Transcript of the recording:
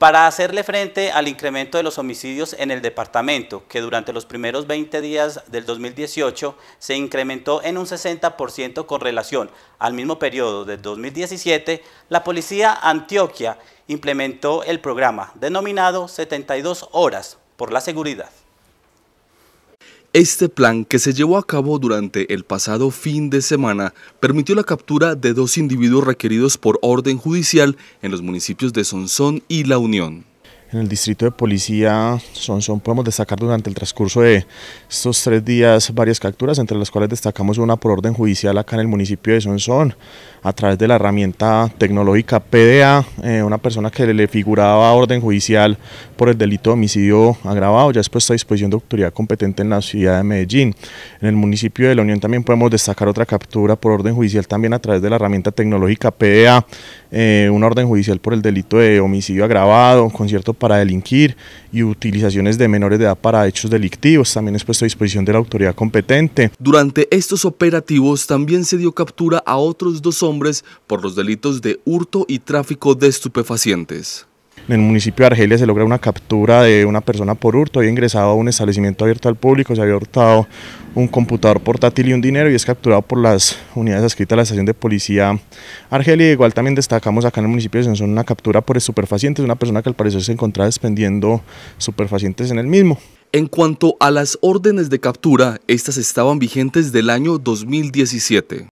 para hacerle frente al incremento de los homicidios en el departamento, que durante los primeros 20 días del 2018 se incrementó en un 60% con relación al mismo periodo del 2017, la Policía Antioquia implementó el programa denominado 72 horas por la seguridad. Este plan, que se llevó a cabo durante el pasado fin de semana, permitió la captura de dos individuos requeridos por orden judicial en los municipios de Sonsón y La Unión en el distrito de policía Sonsón podemos destacar durante el transcurso de estos tres días varias capturas, entre las cuales destacamos una por orden judicial acá en el municipio de Sonsón, a través de la herramienta tecnológica PDA, eh, una persona que le figuraba orden judicial por el delito de homicidio agravado, ya puesta a disposición de autoridad competente en la ciudad de Medellín. En el municipio de La Unión también podemos destacar otra captura por orden judicial también a través de la herramienta tecnológica PDA, eh, una orden judicial por el delito de homicidio agravado, con cierto para delinquir y utilizaciones de menores de edad para hechos delictivos. También es puesto a disposición de la autoridad competente. Durante estos operativos también se dio captura a otros dos hombres por los delitos de hurto y tráfico de estupefacientes. En el municipio de Argelia se logra una captura de una persona por hurto, había ingresado a un establecimiento abierto al público, se había hurtado un computador portátil y un dinero y es capturado por las unidades adscritas a la estación de policía Argelia. Igual también destacamos acá en el municipio de Sensón, una captura por superfacientes, una persona que al parecer se encontraba despendiendo superfacientes en el mismo. En cuanto a las órdenes de captura, estas estaban vigentes del año 2017.